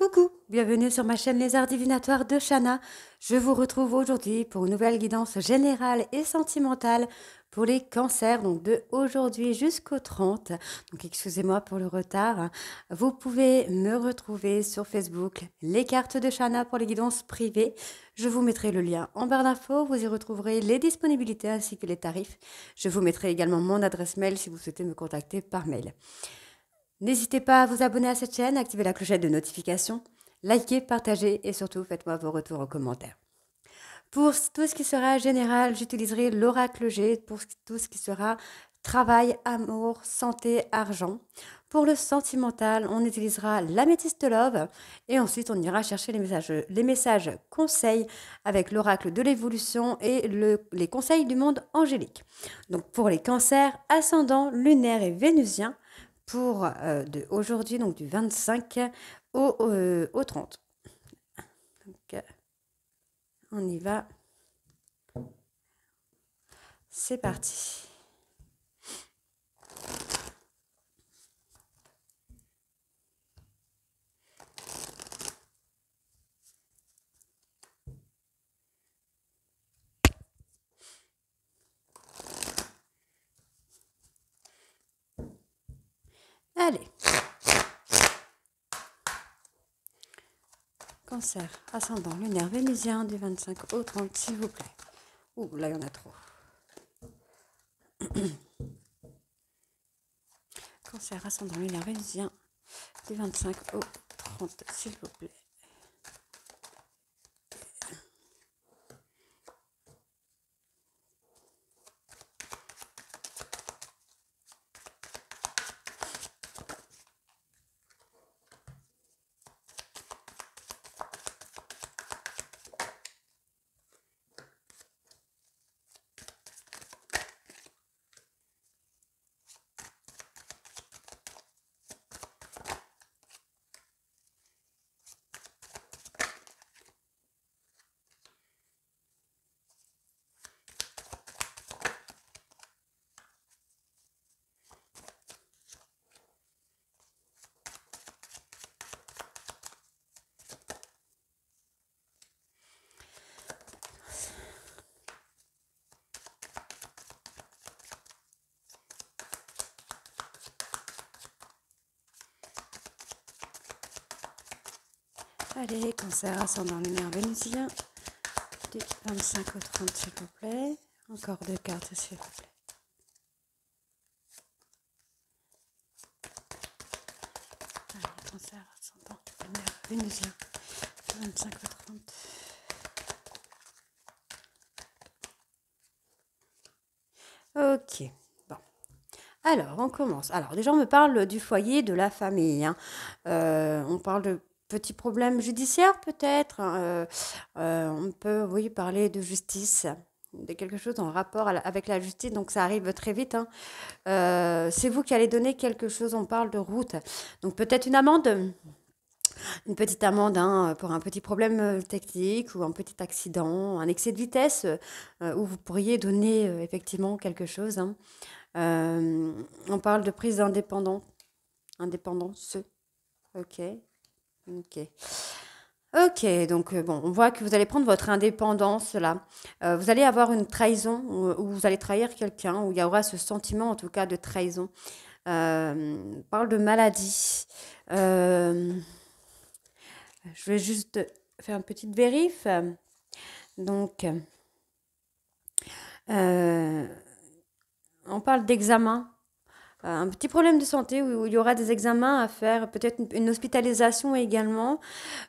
Coucou, bienvenue sur ma chaîne Les Arts Divinatoires de chana Je vous retrouve aujourd'hui pour une nouvelle guidance générale et sentimentale pour les cancers, donc de aujourd'hui jusqu'au 30. Donc excusez-moi pour le retard. Vous pouvez me retrouver sur Facebook, les cartes de chana pour les guidances privées. Je vous mettrai le lien en barre d'infos. Vous y retrouverez les disponibilités ainsi que les tarifs. Je vous mettrai également mon adresse mail si vous souhaitez me contacter par mail. N'hésitez pas à vous abonner à cette chaîne, activer la clochette de notification, liker, partager et surtout faites-moi vos retours en commentaire. Pour tout ce qui sera général, j'utiliserai l'oracle G pour tout ce qui sera travail, amour, santé, argent. Pour le sentimental, on utilisera l'améthyste love et ensuite on ira chercher les messages, les messages conseils avec l'oracle de l'évolution et les conseils du monde angélique. Donc pour les cancers, ascendants, lunaires et vénusiens, pour euh, aujourd'hui, donc du 25 au, euh, au 30. Donc, euh, on y va. C'est parti. Allez. Cancer ascendant lunaire vénusien du 25 au 30, s'il vous plaît. Ouh, là, il y en a trop. cancer ascendant lunaire vénusien du 25 au 30, s'il vous plaît. Allez, cancer ascendant lunaire vénusien, 25 au 30 s'il vous plaît. Encore deux cartes s'il vous plaît. Allez, cancer ascendant lunaire vénusien, 25 au 30. Ok. bon, Alors, on commence. Alors, déjà, on me parle du foyer, de la famille. Hein. Euh, on parle de Petit problème judiciaire, peut-être. Hein, euh, euh, on peut, oui, parler de justice, de quelque chose en rapport avec la justice, donc ça arrive très vite. Hein. Euh, c'est vous qui allez donner quelque chose, on parle de route. Donc peut-être une amende une petite amende hein, pour un petit problème technique ou un petit accident, un excès de vitesse, où vous pourriez donner effectivement quelque chose. on parle de prise d'indépendance. Indépendance. Ok. Ok. Ok, donc euh, bon, on voit que vous allez prendre votre indépendance là. Euh, vous allez avoir une trahison ou vous allez trahir quelqu'un, où il y aura ce sentiment en tout cas de trahison. Euh, parle de maladie. je vais juste faire une petite vérif. Donc, on parle d'examen un petit problème de santé où, il y aura des examens à faire, peut-être une, hospitalisation également.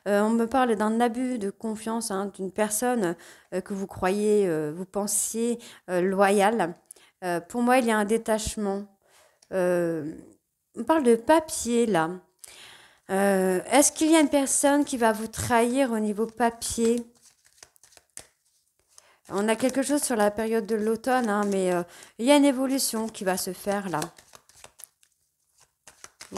Euh, on me parle d'un abus de confiance hein, d'une personne euh, que vous croyez, euh, vous pensiez loyale. pour moi, il y a un détachement. on parle de papier là. Est-ce qu'il y a une personne qui va vous trahir au niveau papier On a quelque chose sur la période de l'automne, hein, mais il y a une évolution qui va se faire là.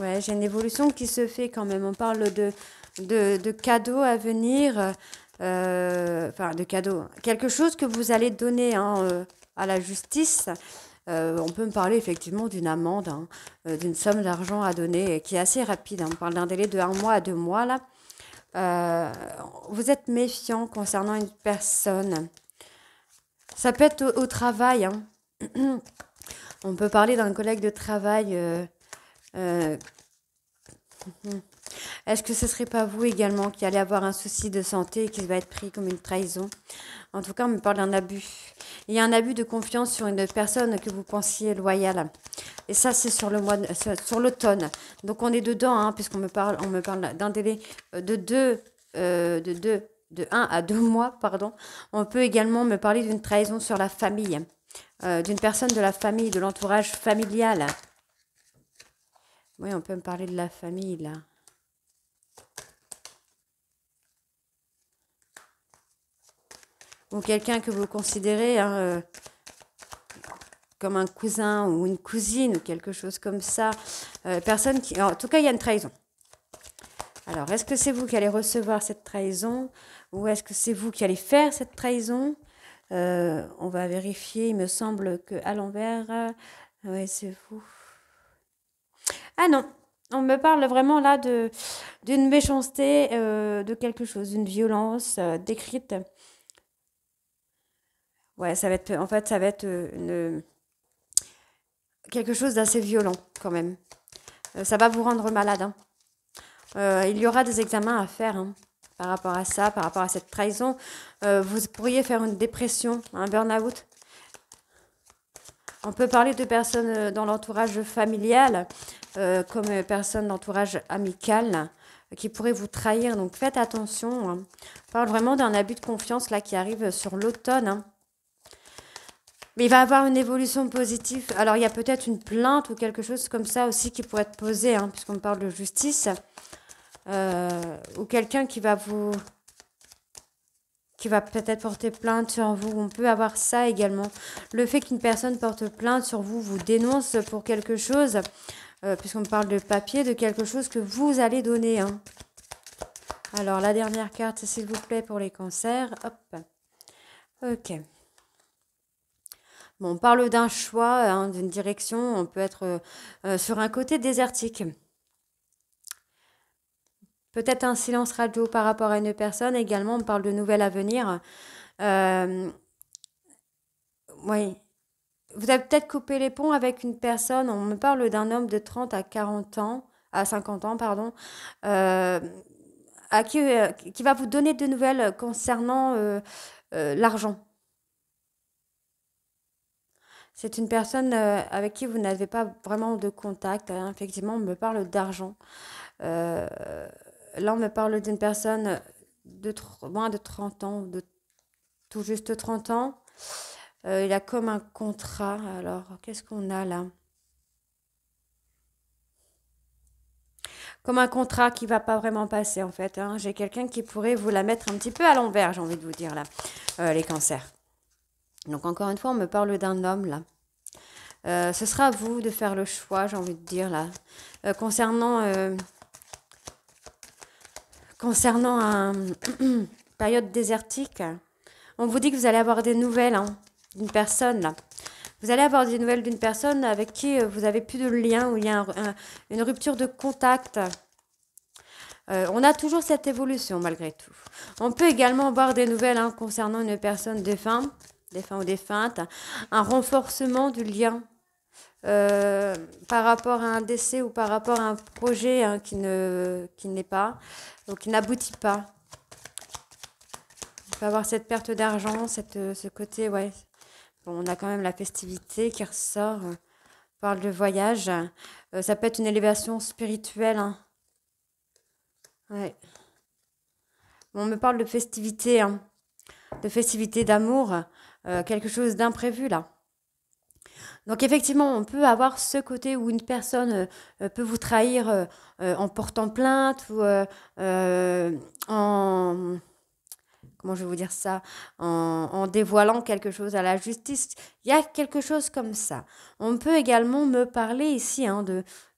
Ouais, j'ai une évolution qui se fait quand même. On parle de, de, cadeaux à venir, euh, enfin de cadeaux, quelque chose que vous allez donner hein, euh, à la justice. Euh, on peut me parler effectivement d'une amende, hein, d'une somme d'argent à donner qui est assez rapide. Hein. On parle d'un délai de un mois à deux mois là. vous êtes méfiant concernant une personne. Ça peut être au, travail. on peut parler d'un collègue de travail euh, Est-ce que ce serait pas vous également qui allez avoir un souci de santé et qui va être pris comme une trahison En tout cas, on me parle d'un abus. Il y a un abus de confiance sur une personne que vous pensiez loyale. Et ça, c'est sur le mois, l'automne. Donc on est dedans, hein, puisqu'on me parle, on me parle d'un délai euh, euh, de deux, de deux, de 1 à 2 mois, pardon. On peut également me parler d'une trahison sur la famille, d'une personne de la famille, de l'entourage familial. Oui, on peut me parler de la famille, là. Ou quelqu'un que vous considérez hein, euh, comme un cousin ou une cousine ou quelque chose comme ça. Euh, personne qui... en tout cas, il y a une trahison. Alors, est-ce que c'est vous qui allez recevoir cette trahison ou est-ce que c'est vous qui allez faire cette trahison euh, On va vérifier. Il me semble que à l'envers, oui, c'est vous. Ah non, on me parle vraiment là de d'une méchanceté, euh, de quelque chose, d'une violence euh, décrite. Ouais, ça va être, en fait, ça va être euh, quelque chose d'assez violent quand même. ça va vous rendre malade. Hein. il y aura des examens à faire hein, par rapport à ça, par rapport à cette trahison. vous pourriez faire une dépression, un burn-out. On peut parler de personnes euh, dans l'entourage familial, euh, comme euh, personnes d'entourage amical, qui pourraient vous trahir. Donc faites attention. Hein. On parle vraiment d'un abus de confiance là qui arrive sur l'automne. Hein. Mais il va avoir une évolution positive. Alors il y a peut-être une plainte ou quelque chose comme ça aussi qui pourrait être posée, hein, puisqu'on parle de justice. ou quelqu'un qui va vous qui va peut-être porter plainte sur vous. On peut avoir ça également. Le fait qu'une personne porte plainte sur vous, vous dénonce pour quelque chose, euh, puisqu'on parle de papier, de quelque chose que vous allez donner. Hein. Alors, la dernière carte, s'il vous plaît, pour les cancers. Hop. Ok. Bon, on parle d'un choix, hein, d'une direction. On peut être euh, sur un côté désertique. Peut-être un silence radio par rapport à une personne. Également, on parle de nouvelles à venir. Euh, oui. Vous avez peut-être coupé les ponts avec une personne. On me parle d'un homme de 30 à 40 ans, à 50 ans, pardon, euh, qui, euh, qui va vous donner de nouvelles concernant l'argent. C'est une personne avec qui vous n'avez pas vraiment de contact. Hein. Effectivement, on me parle d'argent. Euh, là, on me parle d'une personne de moins de 30 ans, de tout juste 30 ans. Euh, il a comme un contrat. Alors, qu'est-ce qu'on a là Comme un contrat qui ne va pas vraiment passer, en fait. Hein. J'ai quelqu'un qui pourrait vous la mettre un petit peu à l'envers, j'ai envie de vous dire, là, euh, les cancers. Donc, encore une fois, on me parle d'un homme, là. Euh, ce sera à vous de faire le choix, j'ai envie de dire, là. concernant concernant une période désertique, on vous dit que vous allez avoir des nouvelles hein, d'une personne. Vous allez avoir des nouvelles d'une personne avec qui euh, vous avez plus de lien, où il y a une rupture de contact. Euh, on a toujours cette évolution malgré tout. On peut également avoir des nouvelles hein, concernant une personne défunte, défunt ou défunte, un renforcement du lien euh, par rapport à un décès ou par rapport à un projet hein, qui ne qui n'est pas ou qui n'aboutit pas. On peut avoir cette perte d'argent, cette ce côté ouais. on a quand même la festivité qui ressort. Euh, on parle de voyage. Euh, ça peut être une élévation spirituelle. Hein. Ouais. on me parle de festivité, hein. de festivité d'amour, quelque chose d'imprévu là. Donc effectivement, on peut avoir ce côté où une personne euh, euh, peut vous trahir euh, en portant plainte ou en comment je vais vous dire ça, en, dévoilant quelque chose à la justice. Il y a quelque chose comme ça. On peut également me parler ici hein,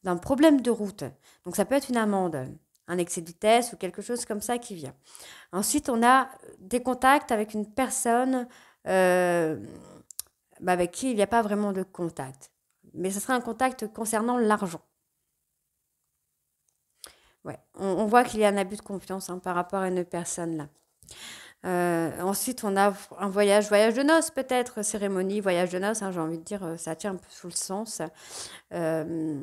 d'un problème de route. Donc ça peut être une amende, un excès de vitesse ou quelque chose comme ça qui vient. Ensuite, on a des contacts avec une personne. Bah, avec qui il n'y a pas vraiment de contact. Mais ce sera un contact concernant l'argent. Ouais, on, voit qu'il y a un abus de confiance hein, par rapport à une personne-là. Euh, ensuite, on a un voyage, voyage de noces peut-être, cérémonie, voyage de noces, hein, j'ai envie de dire, euh, ça tient un peu sous le sens. Euh,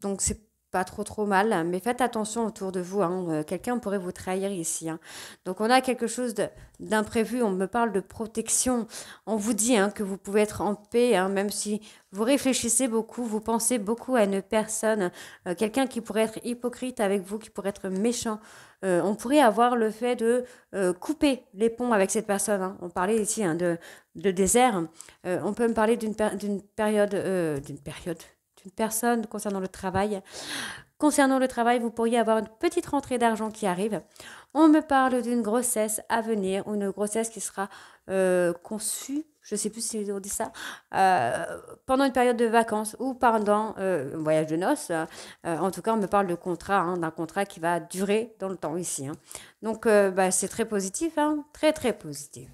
donc, c'est pas trop trop mal, mais faites attention autour de vous. Hein. Euh, quelqu'un pourrait vous trahir ici. Hein. Donc on a quelque chose d'imprévu. On me parle de protection. On vous dit hein, que vous pouvez être en paix, même si vous réfléchissez beaucoup, vous pensez beaucoup à une personne, euh, quelqu'un qui pourrait être hypocrite avec vous, qui pourrait être méchant. Euh, on pourrait avoir le fait de couper les ponts avec cette personne. On parlait ici de, désert. on peut me parler d'une période, d'une période une personne concernant le travail. Concernant le travail, vous pourriez avoir une petite rentrée d'argent qui arrive. On me parle d'une grossesse à venir, ou une grossesse qui sera euh, conçue, je ne sais plus si on dit ça, euh, pendant une période de vacances ou pendant un euh, voyage de noces. en tout cas, on me parle de contrat, hein, d'un contrat qui va durer dans le temps ici. Hein. Donc, bah, c'est très positif, hein, très très positif.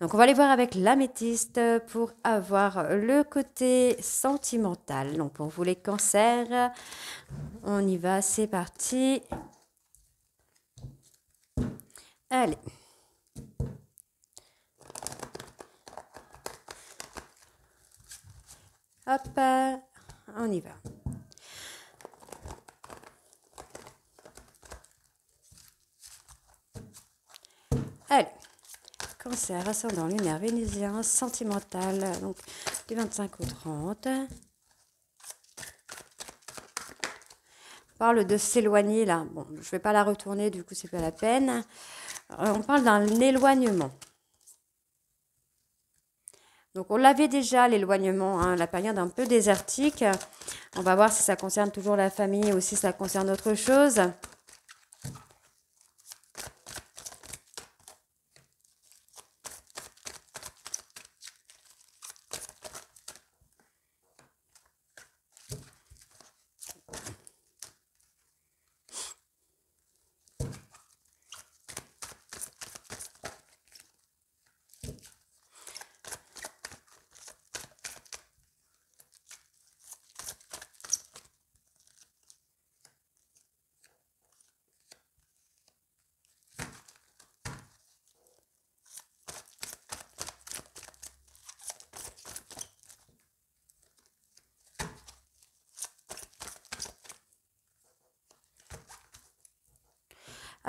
Donc on va aller voir avec l'améthyste pour avoir le côté sentimental. Donc pour vous les cancers, on y va, c'est parti. Allez. Hop, on y va. Allez. Cancer, ascendant lunaire vénusien, sentimental, donc du 25 au 30. parle de s'éloigner là. Bon, je ne vais pas la retourner, du coup, c'est pas la peine. Euh, on parle d'un éloignement. Donc, on l'avait déjà, l'éloignement, hein, la période un peu désertique. On va voir si ça concerne toujours la famille ou si ça concerne autre chose.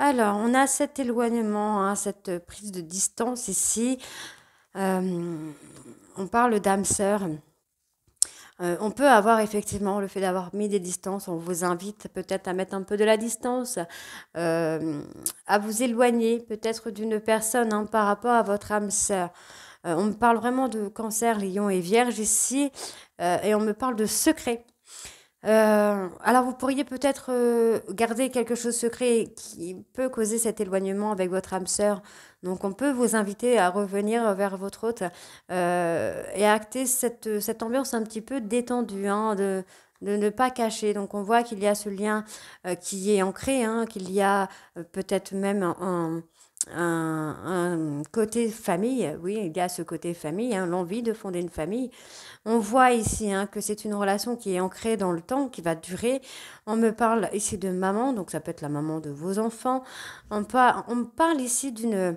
Alors, on a cet éloignement, hein, cette prise de distance ici. Euh, on parle d'âme sœur. Euh, on peut avoir effectivement le fait d'avoir mis des distances. On vous invite peut-être à mettre un peu de la distance, euh, à vous éloigner peut-être d'une personne hein, par rapport à votre âme sœur. on me parle vraiment de cancer, lion et vierge ici, et on me parle de secret. Euh, alors vous pourriez peut-être euh, garder quelque chose secret qui peut causer cet éloignement avec votre âme sœur. Donc on peut vous inviter à revenir vers votre hôte euh, et à acter cette, cette ambiance un petit peu détendue, hein, de, de ne pas cacher. Donc on voit qu'il y a ce lien qui est ancré, hein, qu'il y a peut-être même un, un, côté famille, oui, il y a ce côté famille, hein, l'envie de fonder une famille. On voit ici hein, que c'est une relation qui est ancrée dans le temps, qui va durer. On me parle ici de maman, donc ça peut être la maman de vos enfants. On, on me parle ici d'une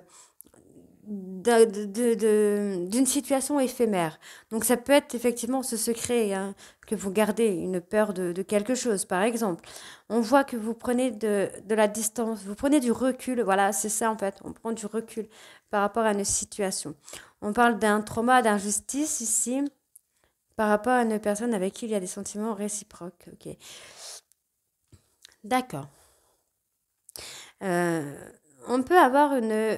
d'une situation éphémère. Donc ça peut être effectivement ce secret hein, que vous gardez, une peur de, quelque chose, par exemple. On voit que vous prenez de, la distance, vous prenez du recul, voilà, c'est ça en fait, on prend du recul par rapport à une situation. On parle d'un trauma, d'injustice ici, par rapport à une personne avec qui il y a des sentiments réciproques. ok D'accord. Euh, on peut avoir une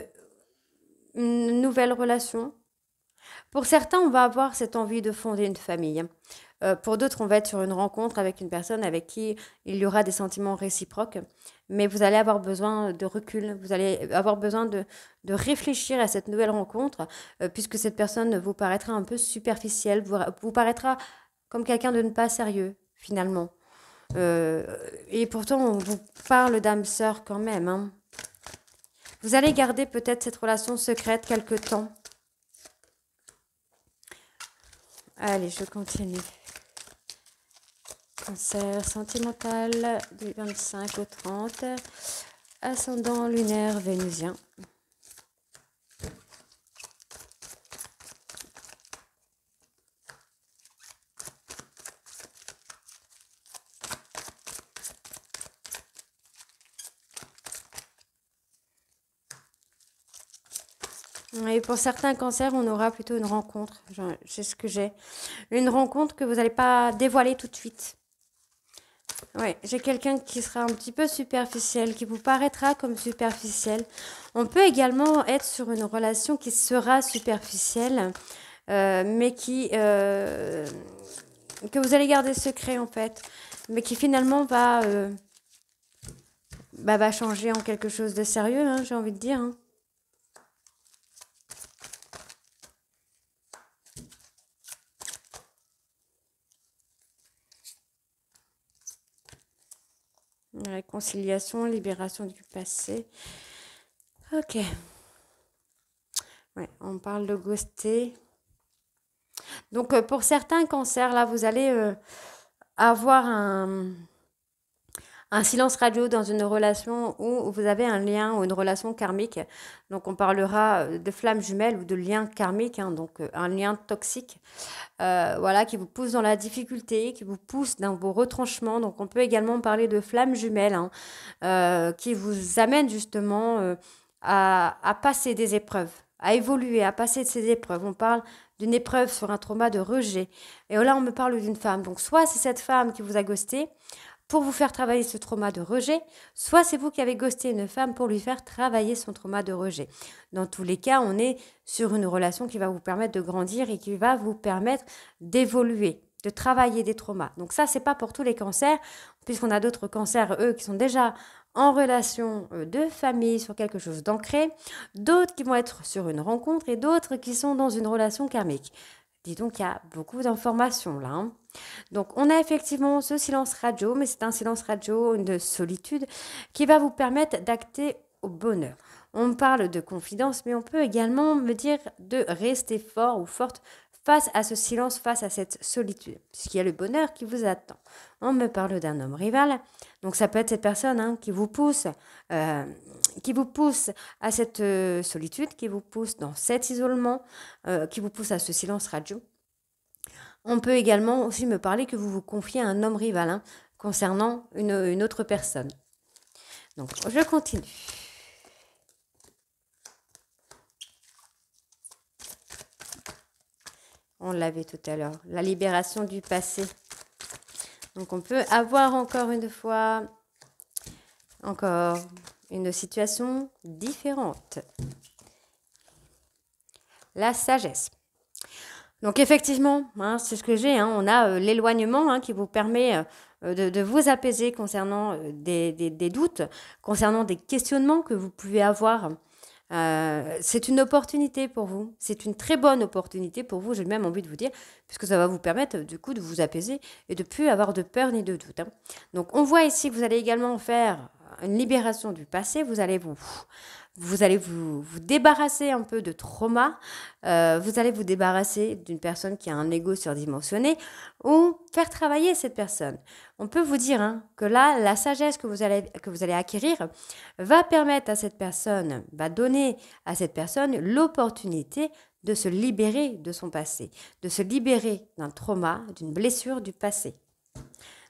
une nouvelle relation. Pour certains, on va avoir cette envie de fonder une famille. Euh, pour d'autres, on va être sur une rencontre avec une personne avec qui il y aura des sentiments réciproques. Mais vous allez avoir besoin de recul, vous allez avoir besoin de, réfléchir à cette nouvelle rencontre, euh, puisque cette personne vous paraîtra un peu superficielle, vous, paraîtra comme quelqu'un de ne pas sérieux, finalement. Euh, et pourtant, on vous parle d'âme sœur quand même. Hein. Vous allez garder peut-être cette relation secrète quelque temps. Allez, je continue. Cancer sentimental du 25 au 30. Ascendant lunaire vénusien. Et pour certains cancers, on aura plutôt une rencontre. C'est ce que j'ai. Une rencontre que vous n'allez pas dévoiler tout de suite. Ouais, j'ai quelqu'un qui sera un petit peu superficiel, qui vous paraîtra comme superficiel. On peut également être sur une relation qui sera superficielle, euh, mais qui euh, que vous allez garder secret en fait, mais qui finalement va euh, bah, va changer en quelque chose de sérieux, hein, j'ai envie de dire. Hein. réconciliation, libération du passé. Ok. Ouais, on parle de ghoster. Donc, euh, pour certains cancers, là, vous allez euh, avoir un un silence radio dans une relation où vous avez un lien ou une relation karmique. Donc on parlera euh, de flamme jumelle ou de lien karmique, hein, donc euh, un lien toxique, euh, voilà, qui vous pousse dans la difficulté, qui vous pousse dans vos retranchements. Donc on peut également parler de flamme jumelle, hein, qui vous amène justement à, à passer des épreuves à évoluer, à passer de ces épreuves. On parle d'une épreuve sur un trauma de rejet. Et là, on me parle d'une femme. Donc, soit c'est cette femme qui vous a ghosté, pour vous faire travailler ce trauma de rejet, soit c'est vous qui avez ghosté une femme pour lui faire travailler son trauma de rejet. Dans tous les cas, on est sur une relation qui va vous permettre de grandir et qui va vous permettre d'évoluer de travailler des traumas. Donc ça, c'est pas pour tous les cancers, puisqu'on a d'autres cancers, eux, qui sont déjà en relation euh, de famille sur quelque chose d'ancré, d'autres qui vont être sur une rencontre et d'autres qui sont dans une relation karmique. Dis donc, il y a beaucoup d'informations là. Hein. Donc, on a effectivement ce silence radio, mais c'est un silence radio de solitude qui va vous permettre d'acter au bonheur. On parle de confidence, mais on peut également me dire de rester fort ou forte face à ce silence, face à cette solitude, puisqu'il y a le bonheur qui vous attend. On me parle d'un homme rival, donc ça peut être cette personne hein, qui vous pousse euh, qui vous pousse à cette euh, solitude, qui vous pousse dans cet isolement, euh, qui vous pousse à ce silence radio. On peut également aussi me parler que vous vous confiez à un homme rival hein, concernant une autre personne. Donc, je continue. On l'avait tout à l'heure, la libération du passé. Donc on peut avoir encore une fois, encore une situation différente. La sagesse. Donc effectivement, hein, c'est ce que j'ai, hein, on a euh, l'éloignement hein, qui vous permet euh, de, vous apaiser concernant euh, des, doutes, concernant des questionnements que vous pouvez avoir. c'est une opportunité pour vous, c'est une très bonne opportunité pour vous, j'ai même envie de vous dire, puisque ça va vous permettre du coup de vous apaiser et de ne plus avoir de peur ni de doute. Donc on voit ici que vous allez également faire une libération du passé, vous allez vous, allez vous, débarrasser un peu de trauma, euh, vous allez vous débarrasser d'une personne qui a un ego surdimensionné ou faire travailler cette personne. On peut vous dire hein, que là, la sagesse que vous, allez, que vous allez acquérir va permettre à cette personne, va donner à cette personne l'opportunité de se libérer de son passé, de se libérer d'un trauma, d'une blessure du passé.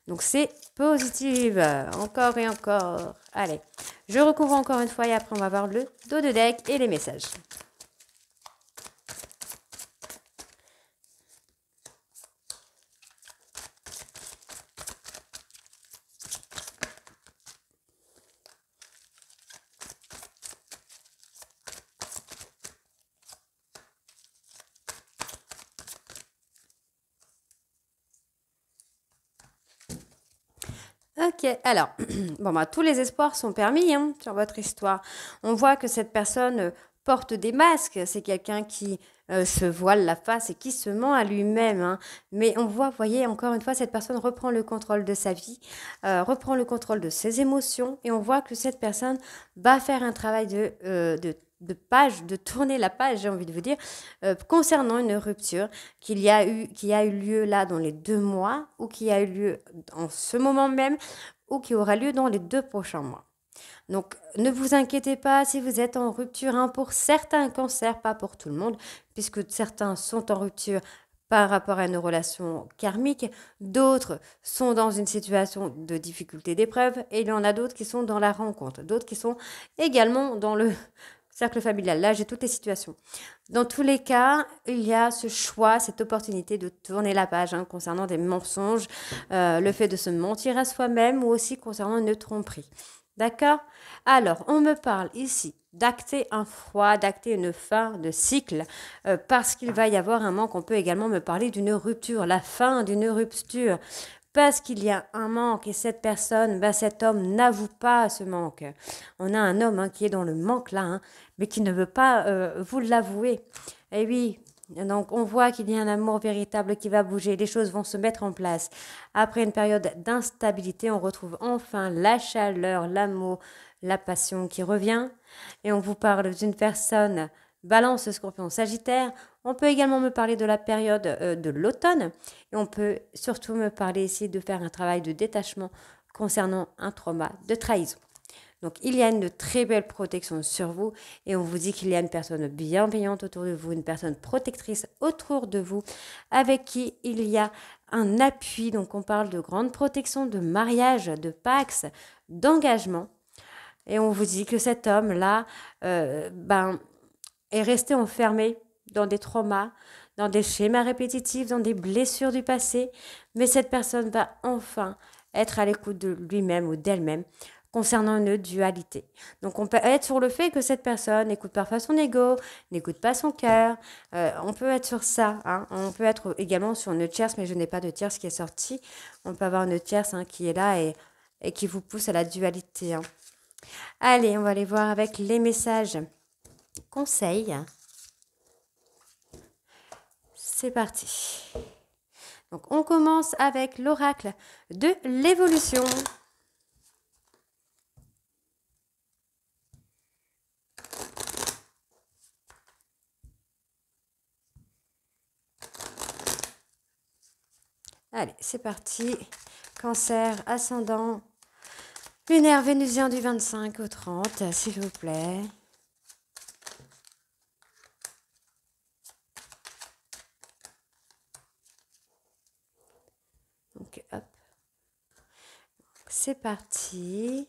Donc c'est positive. Encore et encore. Allez, je recouvre encore une fois et après on va voir le dos de deck et les messages. Ok, alors, bon, bah, tous les espoirs sont permis hein, sur votre histoire. On voit que cette personne euh, porte des masques, c'est quelqu'un qui euh, se voile la face et qui se ment à lui-même. Hein. Mais on voit, voyez, encore une fois, cette personne reprend le contrôle de sa vie, euh, reprend le contrôle de ses émotions, et on voit que cette personne va faire un travail de, de de page, de tourner la page, j'ai envie de vous dire, euh, concernant une rupture qu'il y a eu, qui a eu lieu là dans les deux mois ou qui a eu lieu en ce moment même ou qui aura lieu dans les deux prochains mois. Donc, ne vous inquiétez pas si vous êtes en rupture hein, pour certains cancers, pas pour tout le monde, puisque certains sont en rupture par rapport à une relation karmique, d'autres sont dans une situation de difficulté d'épreuve, et il y en a d'autres qui sont dans la rencontre, d'autres qui sont également dans le, cercle familial. Là, j'ai toutes les situations. Dans tous les cas, il y a ce choix, cette opportunité de tourner la page hein, concernant des mensonges, euh, le fait de se mentir à soi-même ou aussi concernant une tromperie. D'accord Alors, on me parle ici d'acter un froid, d'acter une fin de cycle, euh, parce qu'il va y avoir un manque. On peut également me parler d'une rupture, la fin d'une rupture, parce qu'il y a un manque et cette personne, ben cet homme n'avoue pas ce manque. On a un homme hein, qui est dans le manque là, hein, mais qui ne veut pas euh, vous l'avouer. Et eh oui, donc on voit qu'il y a un amour véritable qui va bouger, les choses vont se mettre en place. Après une période d'instabilité, on retrouve enfin la chaleur, l'amour, la passion qui revient. Et on vous parle d'une personne balance, scorpion, sagittaire. On peut également me parler de la période euh, de l'automne. Et on peut surtout me parler ici de faire un travail de détachement concernant un trauma de trahison. Donc il y a une très belle protection sur vous et on vous dit qu'il y a une personne bienveillante autour de vous, une personne protectrice autour de vous avec qui il y a un appui. Donc on parle de grande protection, de mariage, de pax, d'engagement. Et on vous dit que cet homme-là euh, ben, est resté enfermé dans des traumas, dans des schémas répétitifs, dans des blessures du passé. Mais cette personne va enfin être à l'écoute de lui-même ou d'elle-même concernant une dualité. Donc on peut être sur le fait que cette personne n'écoute parfois son ego, n'écoute pas son cœur. Euh, on peut être sur ça. Hein. On peut être également sur une tierce, mais je n'ai pas de tierce qui est sortie. On peut avoir une tierce hein, qui est là et, qui vous pousse à la dualité. Hein. Allez, on va aller voir avec les messages conseils. C'est parti. Donc on commence avec l'oracle de l'évolution. Allez, c'est parti. Cancer, ascendant, lunaire vénusien du 25 au 30, s'il vous plaît. Donc, hop. C'est parti.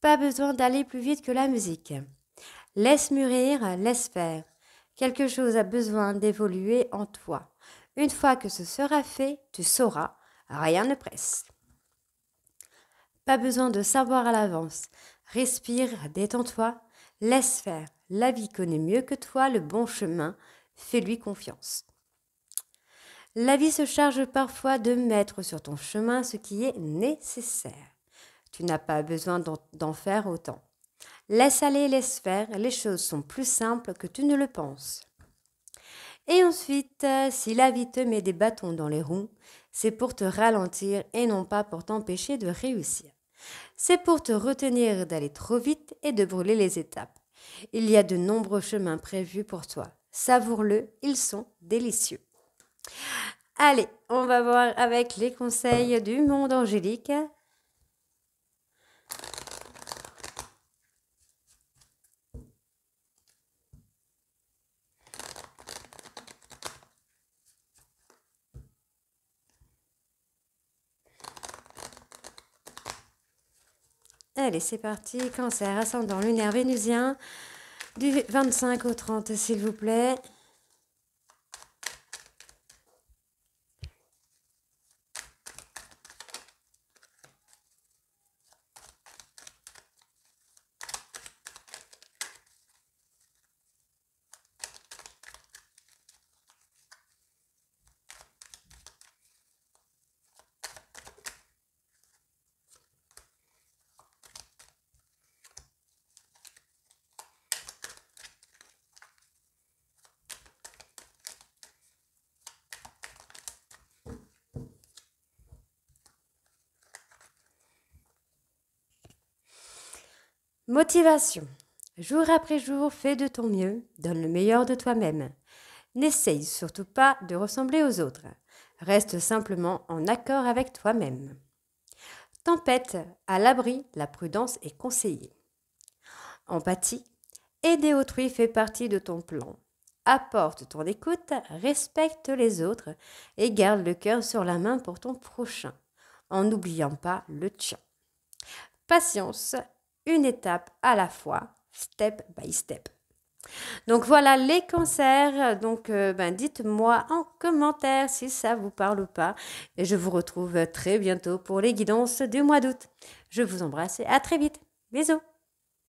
Pas besoin d'aller plus vite que la musique. Laisse mûrir, laisse faire. Quelque chose a besoin d'évoluer en toi. Une fois que ce sera fait, tu sauras, rien ne presse. Pas besoin de savoir à l'avance. Respire, détends-toi, laisse faire. La vie connaît mieux que toi le bon chemin, fais-lui confiance. La vie se charge parfois de mettre sur ton chemin ce qui est nécessaire. Tu n'as pas besoin d'en faire autant. Laisse aller, laisse faire, les choses sont plus simples que tu ne le penses. Et ensuite, euh, si la vie te met des bâtons dans les roues, c'est pour te ralentir et non pas pour t'empêcher de réussir. C'est pour te retenir d'aller trop vite et de brûler les étapes. Il y a de nombreux chemins prévus pour toi. Savoure-le, ils sont délicieux. Allez, on va voir avec les conseils du monde angélique. Allez, c'est parti. Cancer ascendant lunaire vénusien du 25 au 30, s'il vous plaît. Motivation. Jour après jour, fais de ton mieux, donne le meilleur de toi-même. N'essaye surtout pas de ressembler aux autres. Reste simplement en accord avec toi-même. Tempête, à l'abri, la prudence est conseillée. Empathie, aider autrui fait partie de ton plan. Apporte ton écoute, respecte les autres et garde le cœur sur la main pour ton prochain, en n'oubliant pas le tien. Patience, une étape à la fois, step by step. Donc voilà les cancers. Donc euh, ben, dites-moi en commentaire si ça vous parle ou pas. Et je vous retrouve très bientôt pour les guidances du mois d'août. Je vous embrasse et à très vite. Bisous